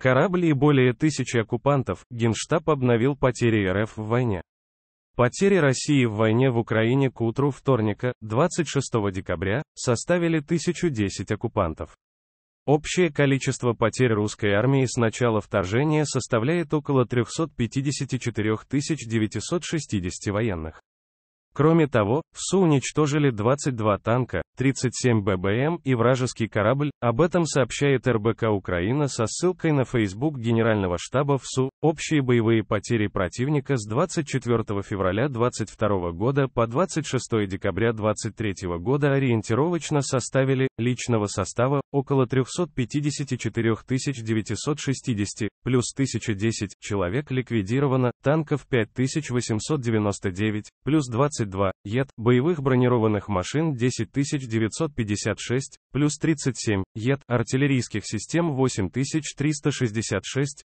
Корабли и более тысячи оккупантов, Генштаб обновил потери РФ в войне. Потери России в войне в Украине к утру вторника, 26 декабря, составили 1010 оккупантов. Общее количество потерь русской армии с начала вторжения составляет около 354 960 военных. Кроме того, в СУ уничтожили 22 танка, 37 ББМ и вражеский корабль, об этом сообщает РБК Украина со ссылкой на Facebook Генерального штаба ВСУ. Общие боевые потери противника с 24 февраля 2022 года по 26 декабря 2023 года ориентировочно составили, личного состава, около 354 960, плюс 1010 человек ликвидировано, танков 5899, плюс 22, ЕТ, боевых бронированных машин 10 000 956, плюс 37, ед артиллерийских систем 8366,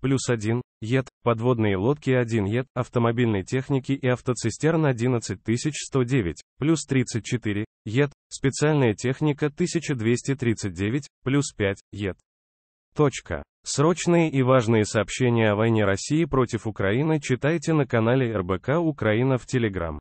плюс 1, ЕД, подводные лодки 1 ЕД, автомобильной техники и автоцистерн 11109, плюс 34, ЕД, специальная техника 1239, плюс 5, ЕД. Точка. Срочные и важные сообщения о войне России против Украины читайте на канале РБК Украина в Телеграм.